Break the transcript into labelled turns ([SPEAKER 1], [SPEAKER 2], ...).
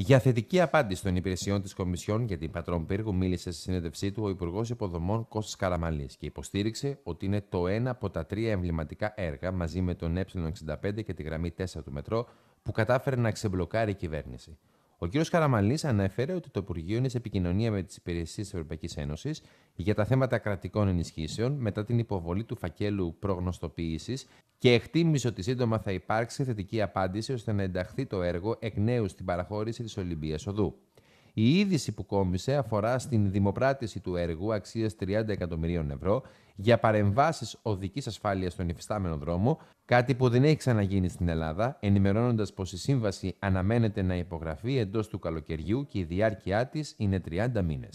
[SPEAKER 1] Για θετική απάντηση των υπηρεσιών της Κομισιόν για την Πατρών Πύργου μίλησε στη συνέντευξή του ο Υπουργός Υποδομών Κώστας Καραμαλής και υποστήριξε ότι είναι το ένα από τα τρία εμβληματικά έργα μαζί με τον Ε65 και τη γραμμή 4 του μετρό που κατάφερε να ξεμπλοκάρει η κυβέρνηση. Ο κ. Καραμαλής ανέφερε ότι το Υπουργείο είναι σε επικοινωνία με τις υπηρεσίες της Ευρωπαϊκής Ένωσης για τα θέματα κρατικών ενισχύσεων μετά την υποβολή του φακέλου προγνωστοποίησης και εκτίμησε ότι σύντομα θα υπάρξει θετική απάντηση ώστε να ενταχθεί το έργο εκ νέου στην παραχώρηση της ολυμπίας Οδού. Η είδηση που κόμισε αφορά στην δημοπράτηση του έργου αξίας 30 εκατομμυρίων ευρώ για παρεμβάσεις οδικής ασφάλειας στον υφιστάμενο δρόμο, κάτι που δεν έχει ξαναγίνει στην Ελλάδα, ενημερώνοντας πως η σύμβαση αναμένεται να υπογραφεί εντός του καλοκαιριού και η διάρκειά της είναι 30 μήνε.